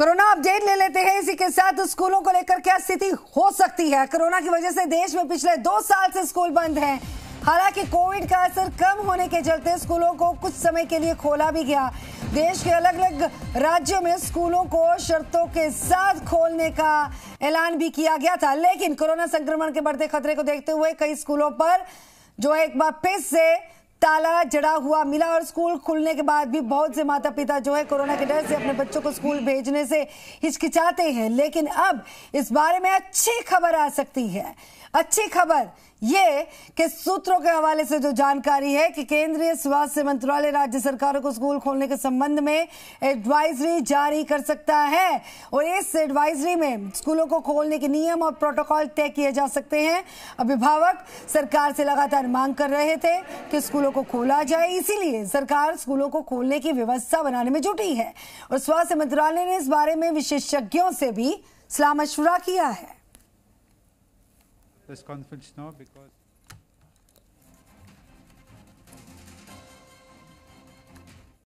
corona update ले लेते हैं इसी के साथ स्कूलों को लेकर क्या स्थिति हो सकती है कोरोना की वजह से देश में पिछले दो साल से स्कूल बंद हैं हालांकि कोविड का असर कम होने के चलते स्कूलों को कुछ समय के लिए खोला भी गया देश के अलग अलग राज्यों में स्कूलों को शर्तों के साथ खोलने का ऐलान भी किया गया था लेकिन कोरोना संक्रमण के बढ़ते खतरे को देखते हुए कई स्कूलों पर जो है एक बार फिर से ताला जड़ा हुआ मिला और स्कूल खुलने के बाद भी बहुत से माता पिता जो है कोरोना के डर से अपने बच्चों को स्कूल भेजने से हिचकिचाते हैं लेकिन अब इस बारे में अच्छी खबर आ सकती है अच्छी खबर ये कि सूत्रों के हवाले से जो जानकारी है कि केंद्रीय स्वास्थ्य मंत्रालय राज्य सरकारों को स्कूल खोलने के संबंध में एडवाइजरी जारी कर सकता है और इस एडवाइजरी में स्कूलों को खोलने के नियम और प्रोटोकॉल तय किए जा सकते हैं अभिभावक सरकार से लगातार मांग कर रहे थे कि स्कूलों स्कूलों को खोला जाए इसीलिए सरकार स्कूलों को खोलने की व्यवस्था बनाने में जुटी है और स्वास्थ्य मंत्रालय ने इस बारे में विशेषज्ञों से भी सलाह मशवरा किया है